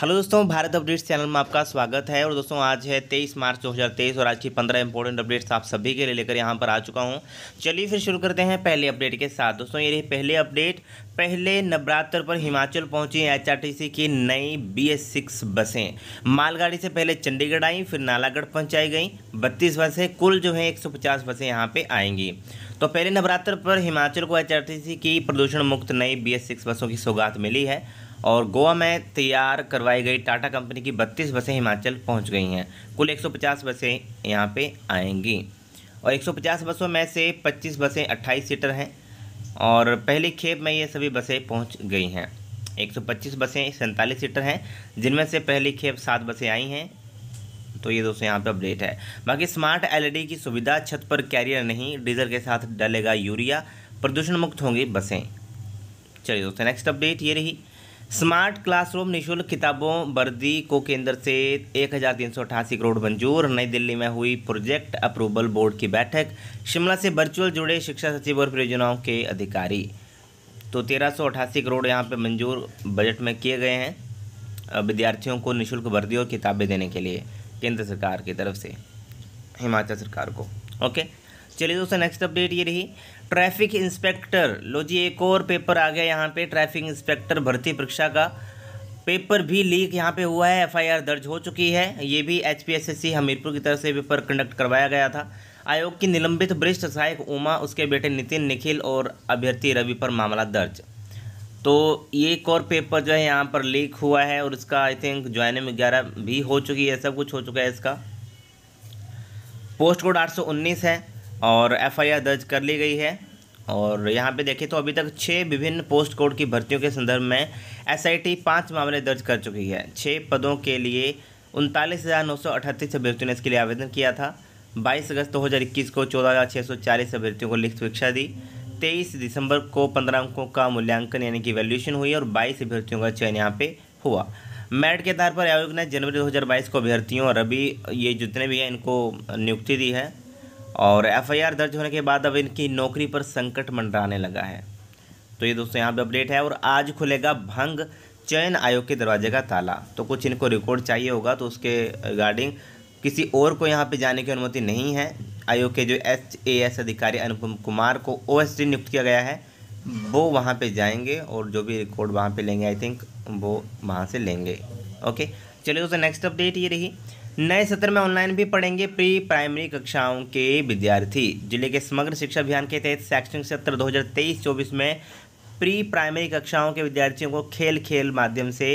hello दोस्तों Bharat updates channel में आपका स्वागत है और दोस्तों आज है 23 मार्च 2023 और आज की 15 इंपॉर्टेंट अपडेट्स आप सभी के लिए लेकर यहाँ पर आ चुका हूँ चलिए फिर शुरू करते हैं पहले अपडेट के साथ दोस्तों ये रही पहले अपडेट पहले नवरात्र पर हिमाचल पहुंची एचआरटीसी की नई बी एस सिक्स बसें मालगाड़ी से पहले चंडीगढ़ आई फिर नालागढ़ पहुंचाई गई बत्तीस बसें कुल जो है पचास बसें यहाँ पर आएंगी तो पहले नवरात्र पर हिमाचल को सी की प्रदूषण मुक्त नई बी एस सिक्स बसों की सौगात मिली है और गोवा में तैयार करवाई गई टाटा कंपनी की 32 बसें हिमाचल पहुंच गई हैं कुल 150 बसें यहां पे आएंगी और 150 बसों में से 25 बसें 28 सीटर हैं और पहली खेप में ये सभी बसें पहुंच गई हैं 125 बसें सैंतालीस सीटर हैं जिनमें से पहली खेप सात बसें आई हैं तो ये दोस्तों यहाँ पे अपडेट है बाकी स्मार्ट एलईडी की सुविधा छत पर कैरियर नहीं डीजल के साथ डलेगा यूरिया प्रदूषण मुक्त होंगी बसें चलिए दोस्तों नेक्स्ट अपडेट ये रही स्मार्ट क्लासरूम निशुल्क किताबों वर्दी को केंद्र से एक करोड़ मंजूर नई दिल्ली में हुई प्रोजेक्ट अप्रूवल बोर्ड की बैठक शिमला से वर्चुअल जुड़े शिक्षा सचिव और परियोजनाओं के अधिकारी तो तेरह करोड़ यहाँ पर मंजूर बजट में किए गए हैं विद्यार्थियों को निशुल्क वर्दी और किताबें देने के लिए केंद्र सरकार की तरफ से हिमाचल सरकार को ओके चलिए दोस्तों नेक्स्ट अपडेट ये रही ट्रैफिक इंस्पेक्टर लो जी एक और पेपर आ गया यहाँ पे ट्रैफिक इंस्पेक्टर भर्ती परीक्षा का पेपर भी लीक यहाँ पे हुआ है एफआईआर दर्ज हो चुकी है ये भी एचपीएससी हमीरपुर की तरफ से पेपर कंडक्ट करवाया गया था आयोग की निलंबित वरिष्ठ सहायक उमा उसके बेटे नितिन निखिल और अभ्यर्थी रवि पर मामला दर्ज तो ये एक और पेपर जो है यहाँ पर लीक हुआ है और इसका आई थिंक ज्वाइनिंग ग्यारह भी हो चुकी है सब कुछ हो चुका है इसका पोस्ट कोड 819 है और एफआईआर दर्ज कर ली गई है और यहाँ पे देखें तो अभी तक छः विभिन्न पोस्ट कोड की भर्तियों के संदर्भ में एस आई टी पाँच मामले दर्ज कर चुकी है छः पदों के लिए उनतालीस हज़ार नौ सौ अठतीस अभ्यर्थियों ने इसके लिए आवेदन किया था बाईस अगस्त दो हज़ार इक्कीस को चौदह हज़ार छः सौ चालीस अभ्यर्थियों को लिखित परीक्षा दी तेईस दिसंबर को पंद्रह अंकों का मूल्यांकन यानी कि वैल्यूशन हुई और बाईस अभ्यर्थियों का चयन यहाँ पर हुआ मेरिट के आधार पर आयोग ने जनवरी दो को अभ्यर्थियों और अभी ये जितने भी हैं इनको नियुक्ति दी है और एफआईआर दर्ज होने के बाद अब इनकी नौकरी पर संकट मंडराने लगा है तो ये दोस्तों यहाँ पे अपडेट है और आज खुलेगा भंग चयन आयोग के दरवाजे का ताला तो कुछ इनको रिकॉर्ड चाहिए होगा तो उसके रिगार्डिंग किसी और को यहाँ पे जाने की अनुमति नहीं है आयोग के जो एच ए एस अधिकारी अनुपम कुमार को ओ एस डी नियुक्त किया गया है वो वहाँ पे जाएंगे और जो भी रिकॉर्ड वहाँ पे लेंगे आई थिंक वो वहाँ से लेंगे ओके चलिए दोस्तों नेक्स्ट अपडेट ये रही नए सत्र में ऑनलाइन भी पढ़ेंगे प्री प्राइमरी कक्षाओं के विद्यार्थी जिले के समग्र शिक्षा अभियान के तहत शैक्षणिक सत्र 2023-24 में प्री प्राइमरी कक्षाओं के विद्यार्थियों को खेल खेल माध्यम से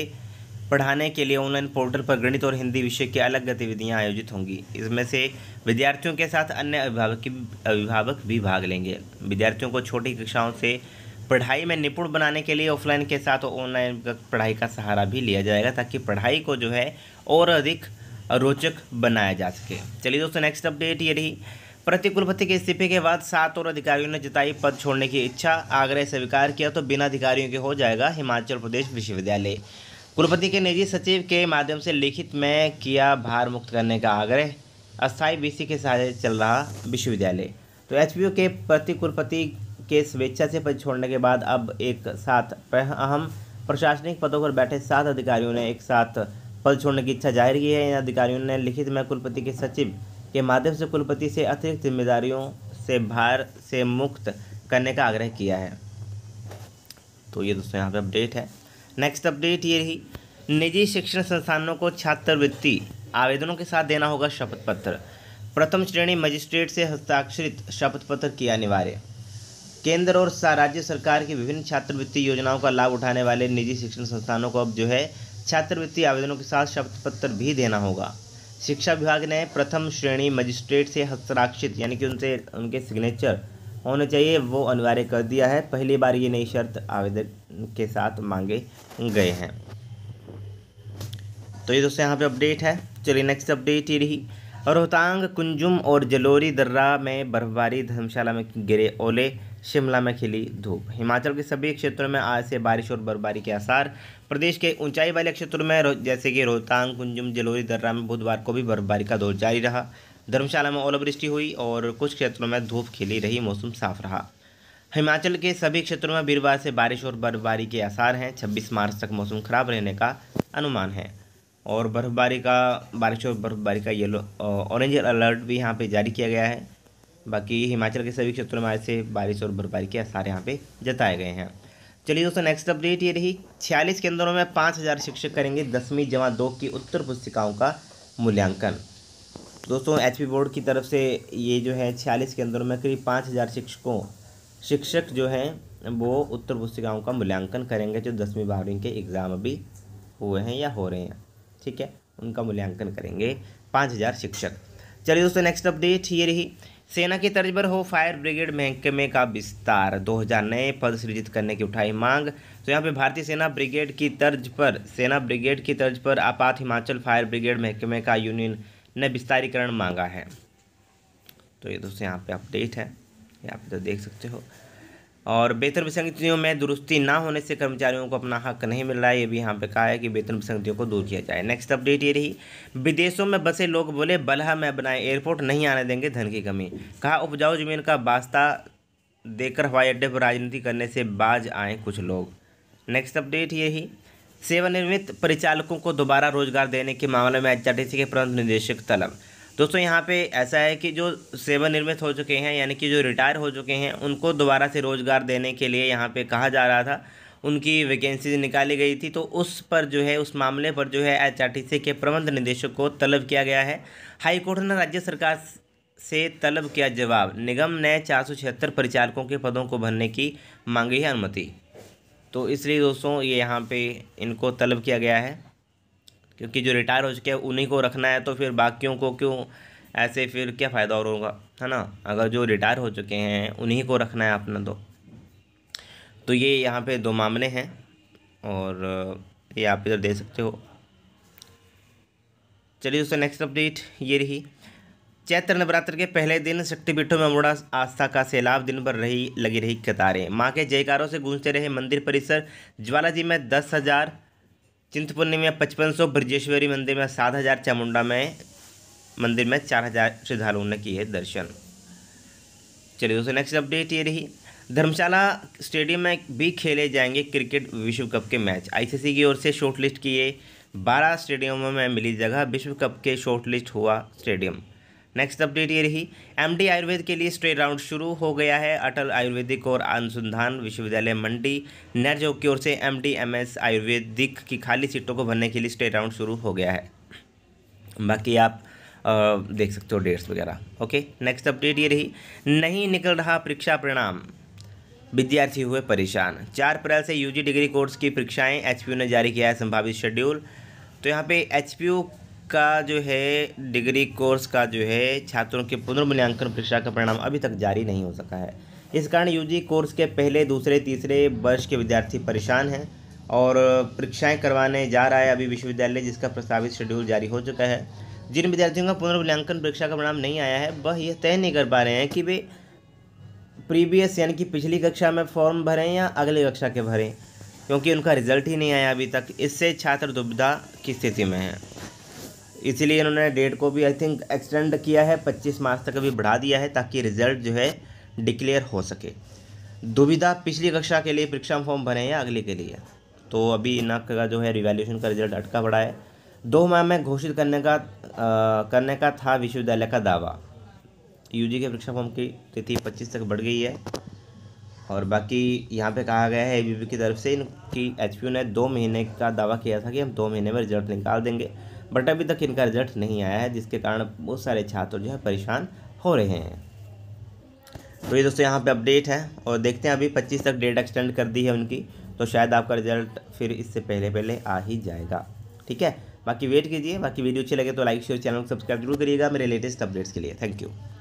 पढ़ाने के लिए ऑनलाइन पोर्टल पर गणित और हिंदी विषय की अलग गतिविधियां आयोजित होंगी इसमें से विद्यार्थियों के साथ अन्य अभिभावक अभिभावक भी भाग लेंगे विद्यार्थियों को छोटी कक्षाओं से पढ़ाई में निपुण बनाने के लिए ऑफलाइन के साथ ऑनलाइन पढ़ाई का सहारा भी लिया जाएगा ताकि पढ़ाई को जो है और अधिक रोचक बनाया जा सके चलिए दोस्तों नेक्स्ट अपडेट ये रही प्रति कुलपति के इस्तीफे के बाद सात और अधिकारियों ने जताई पद छोड़ने की इच्छा आग्रह स्वीकार किया तो बिना अधिकारियों के हो जाएगा हिमाचल प्रदेश विश्वविद्यालय कुलपति के निजी सचिव के माध्यम से लिखित में किया भार मुक्त करने का आग्रह अस्थायी बीसी के सहारे चल रहा विश्वविद्यालय तो एचपीओ के प्रति कुलपति के स्वेच्छा से पद छोड़ने के बाद अब एक साथ अहम प्रशासनिक पदों पर बैठे सात अधिकारियों ने एक साथ पद छोड़ने की इच्छा जाहिर की है इन अधिकारियों ने लिखित में कुलपति के सचिव के माध्यम से कुलपति से अतिरिक्त जिम्मेदारियों से भार से मुक्त करने का आग्रह किया है तो ये दोस्तों यहाँ पर अपडेट है नेक्स्ट अपडेट ये रही निजी शिक्षण संस्थानों को छात्रवृत्ति आवेदनों के साथ देना होगा शपथ पत्र प्रथम श्रेणी मजिस्ट्रेट से हस्ताक्षरित शपथ पत्र किया अनिवार्य केंद्र और राज्य सरकार की विभिन्न छात्रवृत्ति योजनाओं का लाभ उठाने वाले निजी शिक्षण संस्थानों को अब जो है छात्रवृत्ति आवेदनों के साथ शपथ पत्र भी देना होगा शिक्षा विभाग ने प्रथम श्रेणी मजिस्ट्रेट से हस्ताक्षरित यानी कि उनसे उनके सिग्नेचर होने चाहिए वो अनिवार्य कर दिया है पहली बार ये नई शर्त आवेदन के साथ मांगे गए हैं तो ये दोस्तों यहाँ पे अपडेट है चलिए नेक्स्ट अपडेट ये रही रोहतांग कुंजुम और जलोरी दर्रा में बर्फबारी धर्मशाला में गिरे ओले शिमला में खिली धूप हिमाचल के सभी क्षेत्रों में आज से बारिश और बर्फबारी के आसार प्रदेश के ऊंचाई वाले क्षेत्रों में जैसे कि रोहतांग कुंजुम जलोरी दर्रा में बुधवार को भी बर्फबारी का दौर जारी रहा धर्मशाला में ओलावृष्टि हुई और कुछ क्षेत्रों में धूप खिली रही मौसम साफ रहा हिमाचल के सभी क्षेत्रों में वीरवार से बारिश और बर्फबारी के आसार हैं 26 मार्च तक मौसम खराब रहने का अनुमान है और बर्फबारी का बारिश और बर्फबारी का येलो ऑरेंज अलर्ट भी यहाँ पे जारी किया गया है बाकी हिमाचल के सभी क्षेत्रों में आज से बारिश और बर्फबारी के आसार यहाँ पे जताए गए हैं चलिए दोस्तों नेक्स्ट अपडेट ये रही छियालीस केंद्रों में पाँच हज़ार शिक्षक करेंगे दसवीं जमा दो की उत्तर पुस्तिकाओं का मूल्यांकन दोस्तों एच बोर्ड की तरफ से ये जो है छियालीस केंद्रों में करीब पाँच हज़ार शिक्षकों शिक्षक जो हैं वो उत्तर पुस्तिकाओं का मूल्यांकन करेंगे जो दसवीं बारहवीं के एग्ज़ाम अभी हुए हैं या हो रहे हैं ठीक है उनका मूल्यांकन करेंगे पाँच हज़ार शिक्षक चलिए दोस्तों नेक्स्ट अपडेट ये रही सेना की तर्ज पर हो फायर ब्रिगेड महकमे का विस्तार 2000 नए पद सृजित करने की उठाई मांग तो यहाँ पे भारतीय सेना ब्रिगेड की तर्ज पर सेना ब्रिगेड की तर्ज पर आपात हिमाचल फायर ब्रिगेड महकमे का यूनियन ने विस्तारीकरण मांगा है तो ये दोस्तों यहाँ पे अपडेट है यहाँ पे तो देख सकते हो और वेतन विसंगतियों में दुरुस्ती ना होने से कर्मचारियों को अपना हक नहीं मिल रहा है ये भी यहाँ पे कहा है कि वेतन विसंगतियों को दूर किया जाए नेक्स्ट अपडेट ये रही विदेशों में बसे लोग बोले बलहा में बनाए एयरपोर्ट नहीं आने देंगे धन की कमी कहा उपजाऊ जमीन का वास्ता देकर हवाई अड्डे पर राजनीति करने से बाज आए कुछ लोग नेक्स्ट अपडेट ही सेवानिवृत्त परिचालकों को दोबारा रोजगार देने के मामले में एच के प्रबंध निदेशक तलब दोस्तों यहाँ पे ऐसा है कि जो सेवानिर्मित हो चुके हैं यानी कि जो रिटायर हो चुके हैं उनको दोबारा से रोज़गार देने के लिए यहाँ पे कहा जा रहा था उनकी वैकेंसी निकाली गई थी तो उस पर जो है उस मामले पर जो है सी के प्रबंध निदेशक को तलब किया गया है हाईकोर्ट ने राज्य सरकार से तलब किया जवाब निगम ने चार परिचालकों के पदों को भरने की मांगी है अनुमति तो इसलिए दोस्तों ये यहाँ पे इनको तलब किया गया है क्योंकि जो रिटायर हो चुके हैं उन्हीं को रखना है तो फिर बाकियों को क्यों ऐसे फिर क्या फ़ायदा और होगा है ना अगर जो रिटायर हो चुके हैं उन्हीं को रखना है अपना तो तो ये यहाँ पे दो मामले हैं और ये आप इधर दे सकते हो चलिए दोस्तों नेक्स्ट अपडेट ये रही चैत्र नवरात्र के पहले दिन शक्तिपीठों में मुड़ा आस्था का सैलाब दिन भर रही लगी रही कतारें माँ के जयकारों से गूंजते रहे मंदिर परिसर ज्वालाजी में दस हज़ार चिंतपूर्णी में पचपन सौ ब्रजेश्वरी मंदिर में सात हज़ार चामुंडा में मंदिर में चार हज़ार श्रद्धालुओं ने किए दर्शन चलिए दोस्तों नेक्स्ट अपडेट ये रही धर्मशाला स्टेडियम में भी खेले जाएंगे क्रिकेट विश्व कप के मैच आईसीसी की ओर से शॉर्ट लिस्ट किए बारह स्टेडियमों में मिली जगह विश्व कप के शॉर्टलिस्ट हुआ स्टेडियम नेक्स्ट अपडेट ये रही एमडी आयुर्वेद के लिए स्ट्रेट राउंड शुरू हो गया है अटल आयुर्वेदिक और अनुसंधान विश्वविद्यालय मंडी नरजोग की ओर से एमडी एमएस आयुर्वेदिक की खाली सीटों को भरने के लिए स्ट्रेट राउंड शुरू हो गया है बाकी आप आ, देख सकते हो डेट्स वगैरह ओके नेक्स्ट अपडेट ये रही नहीं निकल रहा परीक्षा परिणाम विद्यार्थी हुए परेशान चार अप्रैल से यूजी डिग्री कोर्स की परीक्षाएं एचपीयू ने जारी किया है संभावित शेड्यूल तो यहाँ पे एचपीयू का जो है डिग्री कोर्स का जो है छात्रों के पुनर्मूल्यांकन परीक्षा का परिणाम अभी तक जारी नहीं हो सका है इस कारण यूजी कोर्स के पहले दूसरे तीसरे वर्ष के विद्यार्थी परेशान हैं और परीक्षाएं करवाने जा रहा है अभी विश्वविद्यालय जिसका प्रस्तावित शेड्यूल जारी हो चुका है जिन विद्यार्थियों का पुनर्मूल्यांकन परीक्षा का परिणाम नहीं आया है वह यह तय नहीं कर पा रहे हैं कि वे प्रीवियस यानी कि पिछली कक्षा में फॉर्म भरें या अगली कक्षा के भरें क्योंकि उनका रिजल्ट ही नहीं आया अभी तक इससे छात्र दुविधा की स्थिति में है इसीलिए इन्होंने डेट को भी आई थिंक एक्सटेंड किया है 25 मार्च तक अभी बढ़ा दिया है ताकि रिजल्ट जो है डिक्लेयर हो सके दुविधा पिछली कक्षा के लिए परीक्षा फॉर्म भरे हैं अगले के लिए तो अभी इनक का जो है रिवेल्यूशन का रिजल्ट अटका पड़ा है दो माह में घोषित करने का आ, करने का था विश्वविद्यालय का दावा यू के परीक्षा फॉर्म की तिथि पच्चीस तक बढ़ गई है और बाकी यहाँ पे कहा गया है ए की तरफ से इनकी एच ने दो महीने का दावा किया था कि हम दो महीने में रिजल्ट निकाल देंगे बट अभी तक इनका रिजल्ट नहीं आया है जिसके कारण बहुत सारे छात्र जो है परेशान हो रहे हैं तो ये दोस्तों यहाँ पे अपडेट है और देखते हैं अभी 25 तक डेट एक्सटेंड कर दी है उनकी तो शायद आपका रिजल्ट फिर इससे पहले पहले आ ही जाएगा ठीक है बाकी वेट कीजिए बाकी वीडियो अच्छी लगे तो लाइक शेयर चैनल को सब्सक्राइब जरूर करिएगा मेरे लेटेस्ट अपडेट्स के लिए थैंक यू